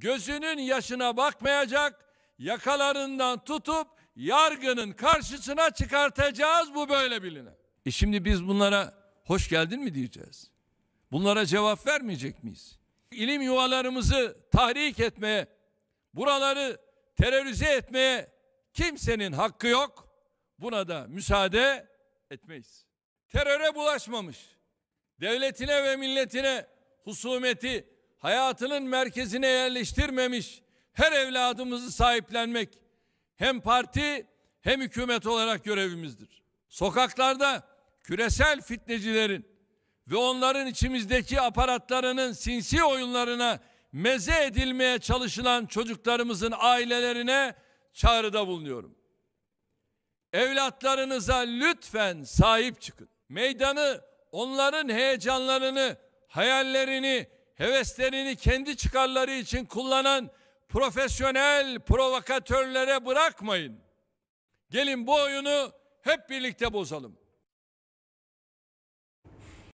gözünün yaşına bakmayacak, yakalarından tutup yargının karşısına çıkartacağız bu böyle biline. E şimdi biz bunlara hoş geldin mi diyeceğiz? Bunlara cevap vermeyecek miyiz? İlim yuvalarımızı tahrik etmeye, buraları terörize etmeye kimsenin hakkı yok. Buna da müsaade etmeyiz. Teröre bulaşmamış, devletine ve milletine husumeti hayatının merkezine yerleştirmemiş her evladımızı sahiplenmek hem parti hem hükümet olarak görevimizdir. Sokaklarda küresel fitnecilerin ve onların içimizdeki aparatlarının sinsi oyunlarına meze edilmeye çalışılan çocuklarımızın ailelerine çağrıda bulunuyorum. Evlatlarınıza lütfen sahip çıkın. Meydanı, onların heyecanlarını, hayallerini, heveslerini kendi çıkarları için kullanan profesyonel provokatörlere bırakmayın. Gelin bu oyunu hep birlikte bozalım.